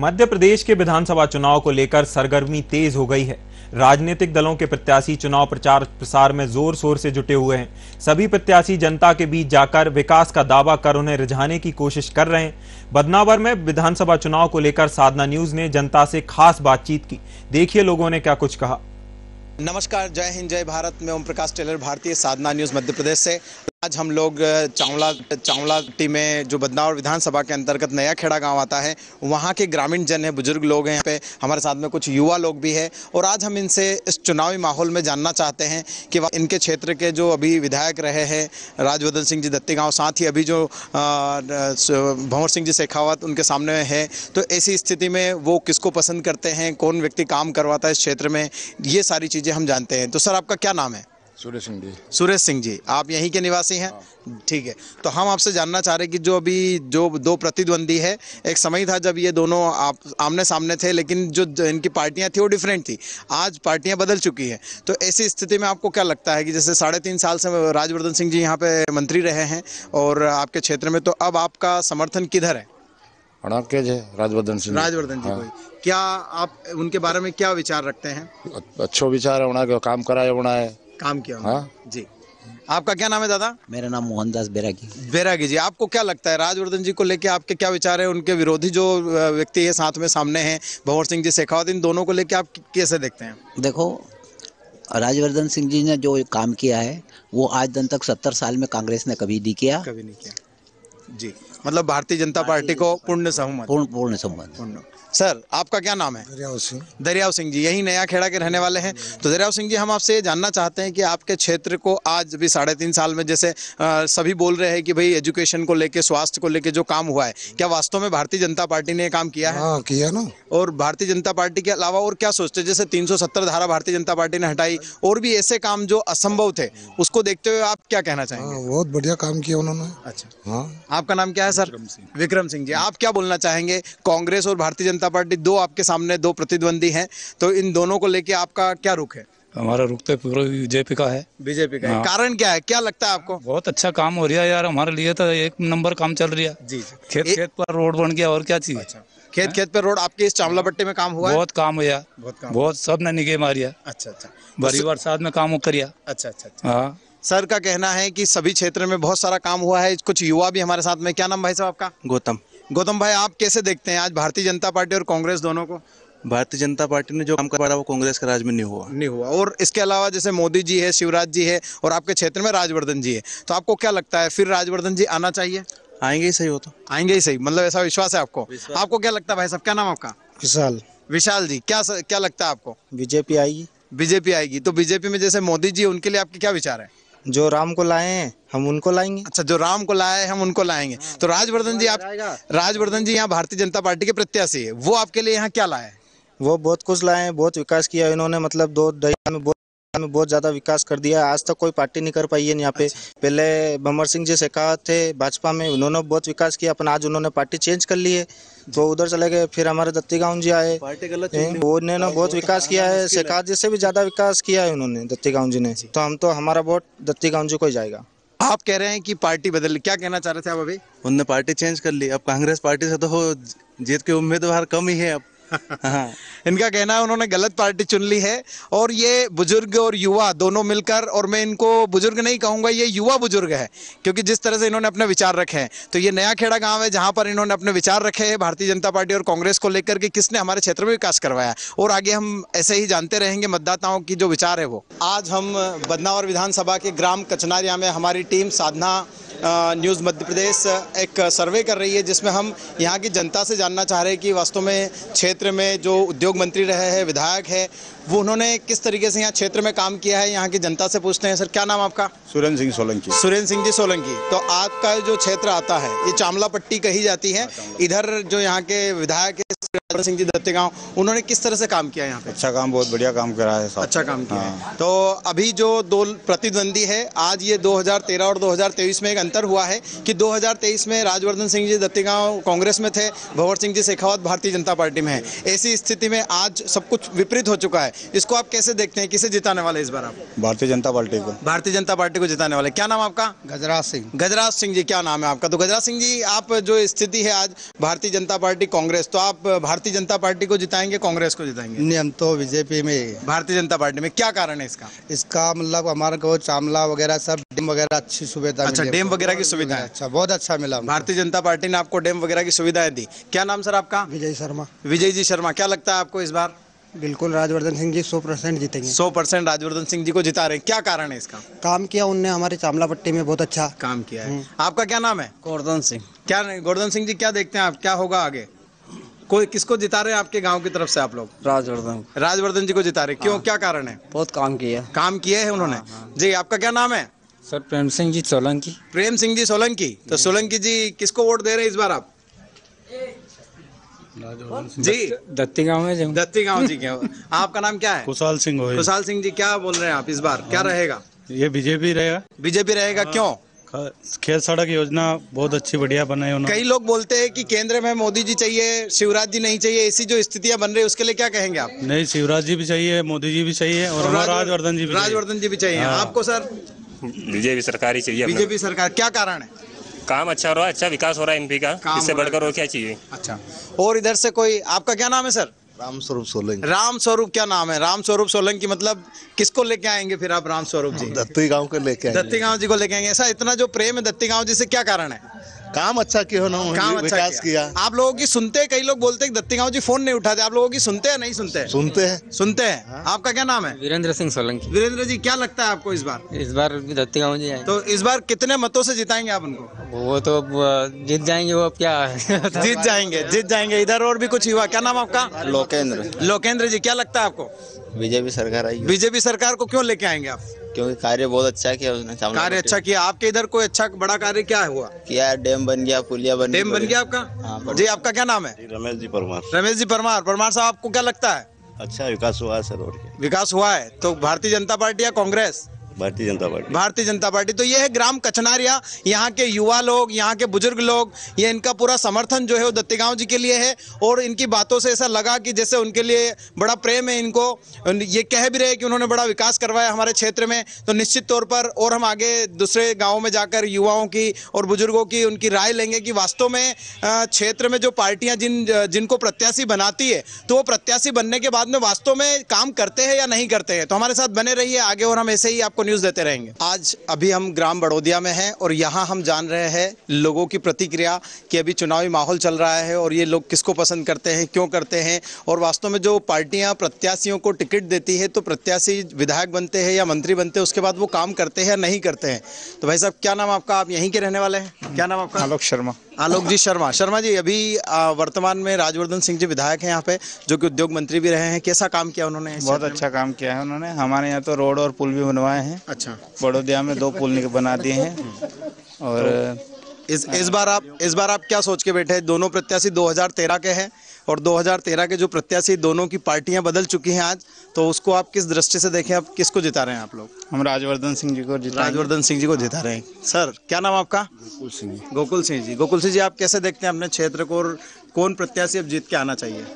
मध्य प्रदेश के विधानसभा चुनाव को लेकर सरगर्मी तेज हो गई है राजनीतिक दलों के प्रत्याशी चुनाव प्रचार प्रसार में जोर शोर से जुटे हुए हैं सभी प्रत्याशी जनता के बीच जाकर विकास का दावा कर उन्हें रिझाने की कोशिश कर रहे हैं बदनावर में विधानसभा चुनाव को लेकर साधना न्यूज ने जनता से खास बातचीत की देखिए लोगों ने क्या कुछ कहा नमस्कार जय हिंद जय भारत में ओम प्रकाश टेलर भारतीय साधना न्यूज मध्य प्रदेश से आज हम लोग चावला चावला टी में जो बदनावर विधानसभा के अंतर्गत नया खेड़ा गांव आता है वहां के ग्रामीण जन हैं बुजुर्ग लोग हैं यहाँ पे हमारे साथ में कुछ युवा लोग भी हैं और आज हम इनसे इस चुनावी माहौल में जानना चाहते हैं कि इनके क्षेत्र के जो अभी विधायक रहे हैं राजवर्धन सिंह जी दत्ती गाँव साथ ही अभी जो भंवर सिंह जी शेखावत उनके सामने है तो ऐसी स्थिति में वो किसको पसंद करते हैं कौन व्यक्ति काम करवाता है इस क्षेत्र में ये सारी चीज़ें हम जानते हैं तो सर आपका क्या नाम है सुरेश सिंह जी सुरेश सिंह जी आप यहीं के निवासी हैं हाँ। ठीक है तो हम आपसे जानना चाह रहे कि जो अभी जो दो प्रतिद्वंदी है एक समय था जब ये दोनों आप आमने सामने थे लेकिन जो इनकी पार्टियां थी वो डिफरेंट थी आज पार्टियां बदल चुकी हैं तो ऐसी स्थिति में आपको क्या लगता है कि जैसे साढ़े तीन साल से राजवर्धन सिंह जी यहाँ पे मंत्री रहे हैं और आपके क्षेत्र में तो अब आपका समर्थन किधर है राजवर्धन सिंह राजवर्धन जी हाँ। क्या आप उनके बारे में क्या विचार रखते हैं अच्छो विचार है उन्हें काम कराए उन्हें काम किया हाँ जी आपका क्या नाम है दादा मेरा नाम मोहनदास बैरागी बैरागी जी आपको क्या लगता है राजवर्धन जी को लेके आपके क्या विचार है उनके विरोधी जो व्यक्ति है साथ में सामने हैं भंवर सिंह जी शेखावत इन दोनों को लेके आप कैसे देखते हैं देखो राजवर्धन सिंह जी ने जो काम किया है वो आज दिन तक सत्तर साल में कांग्रेस ने कभी नहीं किया कभी नहीं किया जी मतलब भारतीय जनता पार्टी को पूर्ण सहमत पूर्ण पूर्ण सहमत पूर्ण सर आपका क्या नाम है दरियाव सिंह दरियाव सिंह जी यही नया खेड़ा के रहने वाले हैं तो दरियाव सिंह जी हम आपसे ये जानना चाहते हैं कि आपके क्षेत्र को आज भी साढ़े तीन साल में जैसे आ, सभी बोल रहे हैं कि भाई एजुकेशन को लेके स्वास्थ्य को लेके जो काम हुआ है क्या वास्तव में भारतीय जनता पार्टी ने काम किया है हाँ, किया ना और भारतीय जनता पार्टी के अलावा और क्या सोचते हैं जैसे तीन धारा भारतीय जनता पार्टी ने हटाई और भी ऐसे काम जो असंभव थे उसको देखते हुए आप क्या कहना चाहेंगे हाँ, बहुत बढ़िया काम किया उन्होंने अच्छा हाँ। आपका नाम क्या है सर विक्रम सिंह जी आप क्या बोलना चाहेंगे कांग्रेस और भारतीय जनता जनता पार्टी दो आपके सामने दो प्रतिद्वंदी हैं तो इन दोनों को लेके आपका क्या रुख है हमारा रुख तो पूरा बीजेपी का है बीजेपी का हाँ। कारण क्या है क्या लगता है आपको बहुत अच्छा काम हो रहा है यार हमारे लिए तो एक नंबर काम चल रहा है जी, खेत ए... खेत पर रोड बन गया और क्या चीज अच्छा। खेत खेत पर रोड आपके इस चावला पट्टी में काम हुआ बहुत काम हुआ बहुत काम बहुत सब ने निगे मारिया अच्छा अच्छा भरी तो बरसात में काम करिया अच्छा, अच्छा अच्छा हाँ सर का कहना है की सभी क्षेत्र में बहुत सारा काम हुआ है कुछ युवा भी हमारे साथ में क्या नाम भाई साहब आपका गौतम गौतम भाई आप कैसे देखते हैं आज भारतीय जनता पार्टी और कांग्रेस दोनों को भारतीय जनता पार्टी ने जो काम करा वो कांग्रेस के राज में नहीं हुआ नहीं हुआ और इसके अलावा जैसे मोदी जी है शिवराज जी है और आपके क्षेत्र में राजवर्धन जी है तो आपको क्या लगता है फिर राजवर्धन जी आना चाहिए आएंगे ही सही हो तो आएंगे ही सही मतलब ऐसा विश्वास है आपको आपको क्या लगता है भाई साहब क्या नाम आपका विशाल विशाल जी क्या क्या लगता है आपको बीजेपी आएगी बीजेपी आएगी तो बीजेपी में जैसे मोदी जी उनके लिए आपके क्या विचार है जो राम को लाए हैं हम उनको लाएंगे अच्छा जो राम को लाए हम उनको लाएंगे हाँ। तो राजवर्धन जी आप राजवर्धन जी यहाँ भारतीय जनता पार्टी के प्रत्याशी है वो आपके लिए यहाँ क्या लाए वो बहुत कुछ लाए हैं बहुत विकास किया इन्होंने मतलब दो दया में बहुत में बहुत ज़्यादा विकास कर दिया आज तक कोई पार्टी नहीं कर पाई है यहाँ पे अच्छा। पहले भमर सिंह जी शेखावत थे भाजपा में उन्होंने बहुत विकास किया अपना आज उन्होंने पार्टी चेंज कर ली है तो उधर चले गए फिर हमारे दत्ती गांव जी आए उन्होंने बहुत विकास किया है शेखावत जी से भी ज़्यादा विकास किया है उन्होंने दत्ती गांव जी ने तो हम तो हमारा वोट दत्ती गांव जी को ही जाएगा आप कह रहे हैं कि पार्टी बदल क्या कहना चाह रहे थे आप अभी उनने पार्टी चेंज कर ली अब कांग्रेस पार्टी से तो हो जीत के उम्मीदवार कम ही है अब हाँ। इनका कहना है उन्होंने गलत पार्टी चुन ली है और ये बुजुर्ग और युवा दोनों मिलकर और मैं इनको बुजुर्ग नहीं कहूंगा ये युवा बुजुर्ग है क्योंकि जिस तरह से इन्होंने अपने विचार रखे हैं तो ये नया खेड़ा गांव है जहां पर इन्होंने अपने विचार रखे हैं भारतीय जनता पार्टी और कांग्रेस को लेकर के किसने हमारे क्षेत्र में विकास करवाया और आगे हम ऐसे ही जानते रहेंगे मतदाताओं की जो विचार है वो आज हम बदनावर विधानसभा के ग्राम कचनारिया में हमारी टीम साधना न्यूज़ मध्य प्रदेश एक सर्वे कर रही है जिसमें हम यहाँ की जनता से जानना चाह रहे हैं कि वास्तव में क्षेत्र क्षेत्र में जो उद्योग मंत्री रहे हैं विधायक है वो उन्होंने किस तरीके से यहाँ क्षेत्र में काम किया है यहाँ की जनता से पूछते हैं सर क्या नाम आपका सुरेंद्र सिंह सोलंकी सुरेंद्र सिंह जी सोलंकी तो आपका जो क्षेत्र आता है ये चामला पट्टी कही जाती है हाँ, इधर जो यहाँ के विधायक है राजेंद्र सिंह जी दत्ते उन्होंने किस तरह से काम किया यहाँ पे अच्छा काम बहुत बढ़िया काम करा है अच्छा काम किया हाँ। है तो अभी जो दो प्रतिद्वंदी है आज ये 2013 और 2023 में एक अंतर हुआ है कि 2023 में राजवर्धन सिंह जी दत्ते कांग्रेस में थे भंवर सिंह जी शेखावत भारतीय जनता पार्टी में है ऐसी स्थिति में आज सब कुछ विपरीत हो चुका है इसको आप कैसे देखते हैं किसे जिताने वाले इस बार आप भारतीय जनता पार्टी को भारतीय जनता पार्टी को जिताने वाले क्या नाम आपका गजराज सिंह गजराज सिंह जी क्या नाम है आपका तो गजराज सिंह जी आप जो स्थिति है आज भारतीय जनता पार्टी कांग्रेस तो आप भारतीय भारतीय जनता पार्टी को जिताएंगे कांग्रेस को जिताएंगे नहीं हम तो बीजेपी में भारतीय जनता पार्टी में क्या कारण है इसका इसका मतलब हमारा को चामला वगैरह सब डेम वगैरह अच्छी सुविधा अच्छा डेम वगैरह की सुविधा अच्छा बहुत अच्छा मिला भारतीय जनता पार्टी ने आपको डेम वगैरह की सुविधाएं दी क्या नाम सर आपका विजय शर्मा विजय जी शर्मा क्या लगता है आपको इस बार बिल्कुल राजवर्धन सिंह जी 100 परसेंट जीतेंगे 100 परसेंट राजवर्धन सिंह जी को जिता रहे हैं क्या कारण है इसका काम किया उनने हमारे चामला पट्टी में बहुत अच्छा काम किया है हम्म। आपका क्या नाम है गोर्धन सिंह क्या गोर्धन सिंह जी क्या देखते हैं आप क्या होगा आगे कोई किसको जिता रहे हैं आपके गांव की तरफ से आप लोग राजवर्धन राजवर्धन जी को जिता रहे क्यों हाँ। क्या कारण है बहुत काम किया काम किए है उन्होंने हाँ, हाँ। जी आपका क्या नाम है सर प्रेम सिंह जी सोलंकी प्रेम सिंह जी सोलंकी तो सोलंकी जी किसको वोट दे रहे हैं इस बार आप जी दत्ती गांव में दत्ती गांव जी के आपका नाम क्या है कुशाल सिंह कुशाल सिंह जी क्या बोल रहे हैं आप इस बार क्या रहेगा ये बीजेपी रहेगा बीजेपी रहेगा क्यों खेत सड़क योजना बहुत अच्छी बढ़िया बनाई उन्होंने कई लोग बोलते हैं कि केंद्र में मोदी जी चाहिए शिवराज जी नहीं चाहिए ऐसी जो स्थितियां बन रही है उसके लिए क्या कहेंगे आप नहीं शिवराज जी भी चाहिए मोदी जी भी चाहिए और राजवर्धन जी राजवर्धन जी भी चाहिए हाँ। आपको सर बीजेपी सरकार ही चाहिए बीजेपी सरकार क्या कारण है काम अच्छा हो रहा है अच्छा विकास हो रहा है एमपी का इससे बढ़कर और क्या चाहिए अच्छा और इधर से कोई आपका क्या नाम है सर राम स्वरूप सोलंकी राम स्वरूप क्या नाम है राम स्वरूप सोलंकी मतलब किसको लेके आएंगे फिर आप राम स्वरूप जी दत्ती गांव को लेके दत्ती गांव जी को लेके आएंगे ऐसा इतना जो प्रेम है दत्ती गांव जी से क्या कारण है काम अच्छा क्यों ना काम अच्छा विकास किया।, किया आप लोगों की सुनते हैं कई लोग बोलते हैं दत्ती जी फोन नहीं उठाते आप लोगों की सुनते हैं नहीं सुनते सुनते हैं सुनते हैं हाँ। आपका क्या नाम है वीरेंद्र सिंह सोलंकी वीरेंद्र जी क्या लगता है आपको इस बार इस बार दत्ती गाँव जी तो इस बार कितने मतों से जिताएंगे आप उनको वो तो जीत जाएंगे वो क्या जीत जाएंगे जीत जाएंगे इधर और भी कुछ युवा क्या नाम आपका लोकेंद्र लोकेंद्र जी क्या लगता है आपको बीजेपी सरकार आई बीजेपी सरकार को क्यों लेके आएंगे आप क्योंकि कार्य बहुत अच्छा किया उसने कार्य अच्छा किया आपके इधर कोई अच्छा बड़ा कार्य क्या हुआ किया डैम बन गया पुलिया बन डैम बन गया आपका हाँ, जी आपका क्या नाम है रमेश जी परमार रमेश जी परमार परमार साहब आपको क्या लगता है अच्छा विकास हुआ है सर और विकास हुआ है तो भारतीय जनता पार्टी या कांग्रेस भारतीय जनता पार्टी भारतीय जनता पार्टी तो ये है ग्राम कचनारिया यहाँ के युवा लोग यहाँ के बुजुर्ग लोग ये इनका पूरा समर्थन जो है वो दत्तीगांव जी के लिए है और इनकी बातों से ऐसा लगा कि जैसे उनके लिए बड़ा प्रेम है इनको ये कह भी रहे कि उन्होंने बड़ा विकास करवाया हमारे क्षेत्र में तो निश्चित तौर पर और हम आगे दूसरे गाँव में जाकर युवाओं की और बुजुर्गों की उनकी राय लेंगे कि वास्तव में क्षेत्र में जो पार्टियाँ जिन जिनको प्रत्याशी बनाती है तो वो प्रत्याशी बनने के बाद में वास्तव में काम करते हैं या नहीं करते हैं तो हमारे साथ बने रहिए आगे और हम ऐसे ही आपको आपको न्यूज देते रहेंगे आज अभी हम ग्राम बड़ोदिया में हैं और यहाँ हम जान रहे हैं लोगों की प्रतिक्रिया कि अभी चुनावी माहौल चल रहा है और ये लोग किसको पसंद करते हैं क्यों करते हैं और वास्तव में जो पार्टियां प्रत्याशियों को टिकट देती है तो प्रत्याशी विधायक बनते हैं या मंत्री बनते हैं उसके बाद वो काम करते हैं या नहीं करते हैं तो भाई साहब क्या नाम आपका आप यहीं के रहने वाले हैं क्या नाम आपका आलोक शर्मा आलोक जी शर्मा शर्मा जी अभी वर्तमान में राजवर्धन सिंह जी विधायक हैं यहाँ पे जो कि उद्योग मंत्री भी रहे हैं कैसा काम किया उन्होंने बहुत अच्छा काम किया है उन्होंने हमारे यहाँ तो रोड और पुल भी बनवाए हैं अच्छा बड़ोदिया में दो पुल बना दिए हैं हम्म। और तो इस इस बार आप इस बार आप क्या सोच के बैठे दोनों प्रत्याशी 2013 के हैं और 2013 के जो प्रत्याशी दोनों की पार्टियां बदल चुकी हैं आज तो उसको आप किस दृष्टि से देखें आप किसको जिता रहे हैं आप लोग हम राजवर्धन सिंह जी को जिता राजवर्धन सिंह जी को जिता रहे हैं सर क्या नाम आपका गोकुल सिंह जी गोकुल सिंह जी गोकुल सिंह जी आप कैसे देखते हैं अपने क्षेत्र को और कौन प्रत्याशी अब जीत के आना चाहिए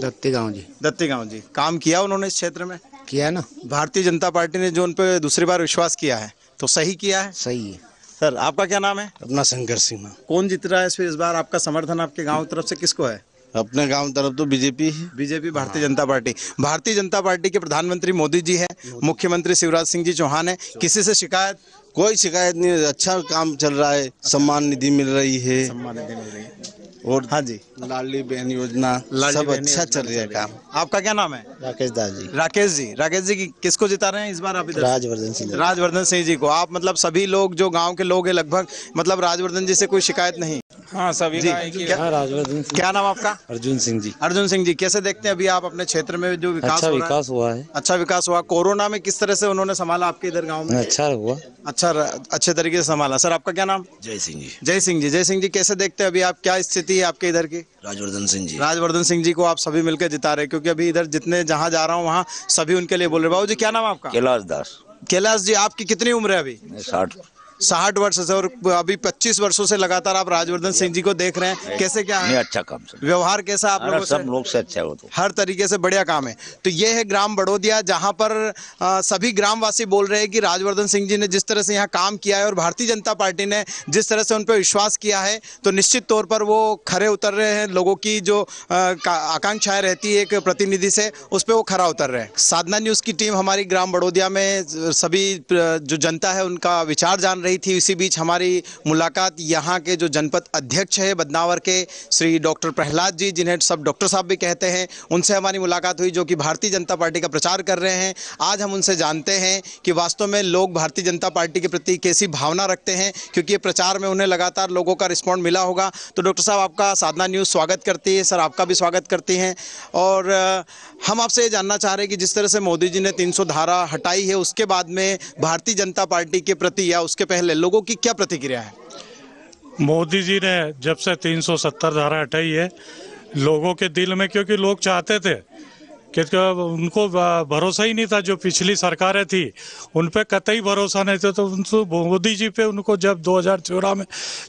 दत्ती गाँव जी दत्ती गाँव जी काम किया उन्होंने इस क्षेत्र में किया ना भारतीय जनता पार्टी ने जो उन पर दूसरी बार विश्वास किया है तो सही किया है सही है सर आपका क्या नाम है अपना शंकर सिंह कौन जीत रहा है इस बार आपका समर्थन आपके गांव तरफ से किसको है अपने गांव तरफ तो बीजेपी बीजेपी भारतीय जनता पार्टी भारतीय जनता पार्टी के प्रधानमंत्री मोदी जी है मुख्यमंत्री शिवराज सिंह जी चौहान है किसी से शिकायत कोई शिकायत नहीं अच्छा काम चल रहा है अच्छा। सम्मान निधि मिल रही है सम्मान निधि मिल रही है और हाँ जी लाली बहन योजना सब अच्छा चल रहा है काम आपका क्या नाम है राकेश दास जी राकेश जी राकेश जी की किसको जिता रहे हैं इस बार आप इधर राजवर्धन सिंह राजवर्धन सिंह जी को आप मतलब सभी लोग जो गांव के लोग हैं लगभग मतलब राजवर्धन जी से कोई शिकायत नहीं हाँ सभी जी क्या, हाँ, क्या नाम आपका अर्जुन सिंह जी अर्जुन सिंह जी कैसे देखते हैं अभी आप अपने क्षेत्र में जो विकास अच्छा हो विकास हुआ है अच्छा विकास हुआ कोरोना में किस तरह से उन्होंने संभाला आपके इधर गाँव में अच्छा हुआ अच्छा अच्छे तरीके से संभाला सर आपका क्या नाम जय सिंह जी जय सिंह जी जय सिंह जी कैसे देखते हैं अभी आप क्या स्थिति है आपके इधर की राजवर्धन सिंह जी राजवर्धन सिंह जी को आप सभी मिलकर जिता रहे क्योंकि अभी इधर जितने जहाँ जा रहा हूँ वहाँ सभी उनके लिए बोल रहे बाबू जी क्या नाम आपका कैलाश दास कैलाश जी आपकी कितनी उम्र है अभी साठ साठ वर्ष से और अभी पच्चीस वर्षो से लगातार आप राजवर्धन सिंह जी को देख रहे हैं कैसे क्या है अच्छा काम व्यवहार कैसा आप लोगों सब लोग से अच्छा हो तो हर तरीके से बढ़िया काम है तो ये है ग्राम बड़ोदिया जहाँ पर सभी ग्रामवासी बोल रहे हैं कि राजवर्धन सिंह जी ने जिस तरह से यहाँ काम किया है और भारतीय जनता पार्टी ने जिस तरह से उन पर विश्वास किया है तो निश्चित तौर पर वो खरे उतर रहे हैं लोगों की जो आकांक्षाएं रहती है एक प्रतिनिधि से उस पर वो खरा उतर रहे हैं साधना न्यूज़ की टीम हमारी ग्राम बड़ोदिया में सभी जो जनता है उनका विचार जान रही थी इसी बीच हमारी मुलाकात यहाँ के जो जनपद अध्यक्ष है बदनावर के श्री डॉक्टर प्रहलाद जी जिन्हें सब डॉक्टर साहब भी कहते हैं उनसे हमारी मुलाकात हुई जो कि भारतीय जनता पार्टी का प्रचार कर रहे हैं आज हम उनसे जानते हैं कि वास्तव में लोग भारतीय जनता पार्टी के प्रति कैसी भावना रखते हैं क्योंकि ये प्रचार में उन्हें लगातार लोगों का रिस्पॉन्ड मिला होगा तो डॉक्टर साहब आपका साधना न्यूज़ स्वागत करती है सर आपका भी स्वागत करती हैं और हम आपसे ये जानना चाह रहे हैं कि जिस तरह से मोदी जी ने तीन धारा हटाई है उसके बाद में भारतीय जनता पार्टी के प्रति या उसके पहले पहले लोगों की क्या प्रतिक्रिया है मोदी जी ने जब से 370 धारा हटाई है लोगों के दिल में क्योंकि लोग चाहते थे क्योंकि उनको भरोसा ही नहीं था जो पिछली सरकारें थी उन पर कतई भरोसा नहीं था तो उनको मोदी जी पे उनको जब दो हज़ार में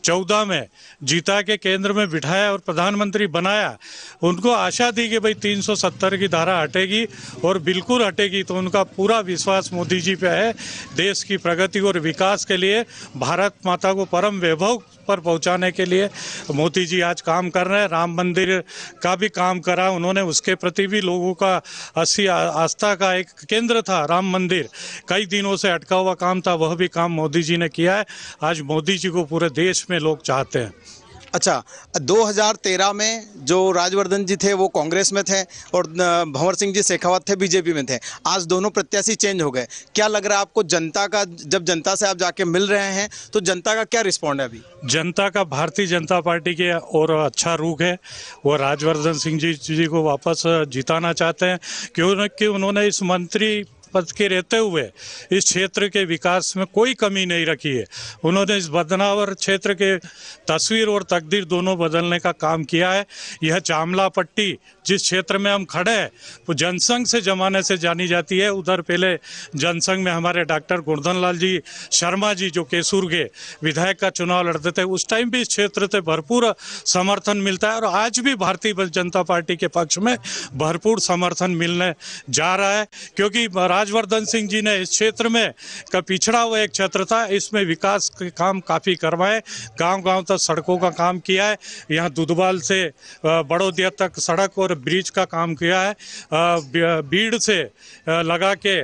चौदह में जीता के केंद्र में बिठाया और प्रधानमंत्री बनाया उनको आशा दी कि भाई 370 की धारा हटेगी और बिल्कुल हटेगी तो उनका पूरा विश्वास मोदी जी पे है देश की प्रगति और विकास के लिए भारत माता को परम वैभव पर पहुंचाने के लिए मोदी जी आज काम कर रहे हैं राम मंदिर का भी काम करा उन्होंने उसके प्रति भी लोगों का अस्सी आस्था का एक केंद्र था राम मंदिर कई दिनों से अटका हुआ काम था वह भी काम मोदी जी ने किया है आज मोदी जी को पूरे देश में लोग चाहते हैं अच्छा 2013 में जो राजवर्धन जी थे वो कांग्रेस में थे और भंवर सिंह जी शेखावत थे बीजेपी में थे आज दोनों प्रत्याशी चेंज हो गए क्या लग रहा है आपको जनता का जब जनता से आप जाके मिल रहे हैं तो जनता का क्या रिस्पॉन्ड है अभी जनता का भारतीय जनता पार्टी के और अच्छा रूख है वो राजवर्धन सिंह जी जी को वापस जिताना चाहते हैं क्यों कि उन्होंने इस मंत्री पद के रहते हुए इस क्षेत्र के विकास में कोई कमी नहीं रखी है उन्होंने इस बदनावर क्षेत्र के तस्वीर और तकदीर दोनों बदलने का काम किया है यह चामला पट्टी जिस क्षेत्र में हम खड़े हैं वो जनसंघ से जमाने से जानी जाती है उधर पहले जनसंघ में हमारे डॉक्टर गोवर्धन लाल जी शर्मा जी जो केसूर के विधायक का चुनाव लड़ते थे उस टाइम भी इस क्षेत्र से भरपूर समर्थन मिलता है और आज भी भारतीय जनता पार्टी के पक्ष में भरपूर समर्थन मिलने जा रहा है क्योंकि राजवर्धन सिंह जी ने इस क्षेत्र में का पिछड़ा हुआ एक क्षेत्र था इसमें विकास के काम काफ़ी करवाए गांव गांव तक सड़कों का काम किया है यहाँ दुधवाल से बड़ोदिया तक सड़क और ब्रिज का काम किया है भीड़ से लगा के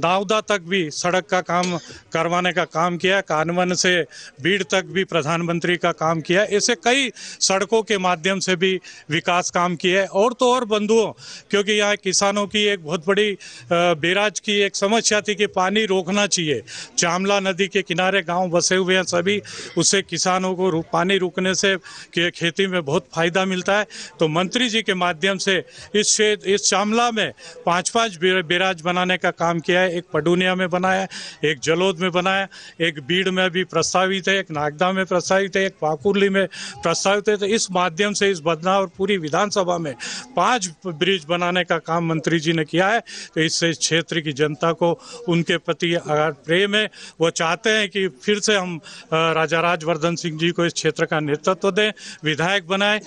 नावदा तक भी सड़क का काम करवाने का काम किया है कानवन से भीड़ तक भी प्रधानमंत्री का काम किया है ऐसे कई सड़कों के माध्यम से भी विकास काम किया है और तो और बंधुओं क्योंकि यहाँ किसानों की एक बहुत बड़ी बेराज की एक समस्या थी कि पानी रोकना चाहिए चामला नदी के किनारे गांव बसे हुए हैं सभी उससे किसानों को पानी रुकने से खेती में बहुत फायदा मिलता है तो मंत्री जी के माध्यम से इस क्षेत्र इस चामला में पांच पांच बिराज बनाने का काम किया है एक पडूनिया में बनाया एक जलोद में बनाया एक बीड़ में भी प्रस्तावित है एक नागदा में प्रस्तावित है एक पाकुरली में प्रस्तावित है तो इस माध्यम से इस बदना और पूरी विधानसभा में पाँच ब्रिज बनाने का काम मंत्री जी ने किया है तो इससे इस क्षेत्र की जनता को उनके प्रति अगर प्रेम है वो चाहते हैं कि फिर से हम राजा राजवर्धन सिंह जी को इस क्षेत्र का नेतृत्व दें विधायक बनाए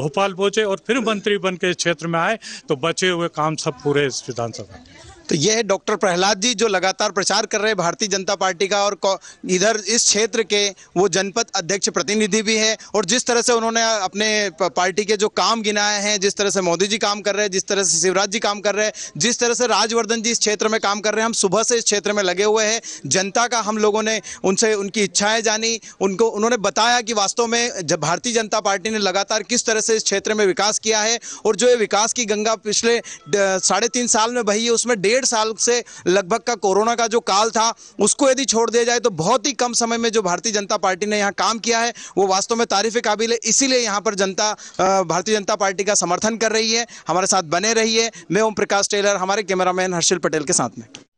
भोपाल पहुंचे और और फिर मंत्री बन के क्षेत्र में आए तो बचे हुए काम सब पूरे इस विधानसभा तो यह है डॉक्टर प्रहलाद जी जो लगातार प्रचार कर रहे हैं भारतीय जनता पार्टी का और इधर इस क्षेत्र के वो जनपद अध्यक्ष प्रतिनिधि भी है और जिस तरह से उन्होंने अपने पार्टी के जो काम गिनाए हैं जिस तरह से मोदी जी काम कर रहे हैं जिस तरह से शिवराज जी काम कर रहे हैं जिस तरह से राजवर्धन जी इस क्षेत्र में काम कर रहे हैं हम सुबह से इस क्षेत्र में लगे हुए हैं जनता का हम लोगों ने उनसे उनकी इच्छाएं जानी उनको उन्होंने बताया कि वास्तव में भारतीय जनता पार्टी ने लगातार किस तरह से इस क्षेत्र में विकास किया है और जो ये विकास की गंगा पिछले साढ़े साल में बही है उसमें डेढ़ साल से लगभग का कोरोना का जो काल था उसको यदि छोड़ दिया जाए तो बहुत ही कम समय में जो भारतीय जनता पार्टी ने यहाँ काम किया है वो वास्तव में तारीफ काबिल है इसीलिए यहाँ पर जनता भारतीय जनता पार्टी का समर्थन कर रही है हमारे साथ बने रही मैं ओम प्रकाश टेलर हमारे कैमरामैन हर्षिल पटेल के साथ में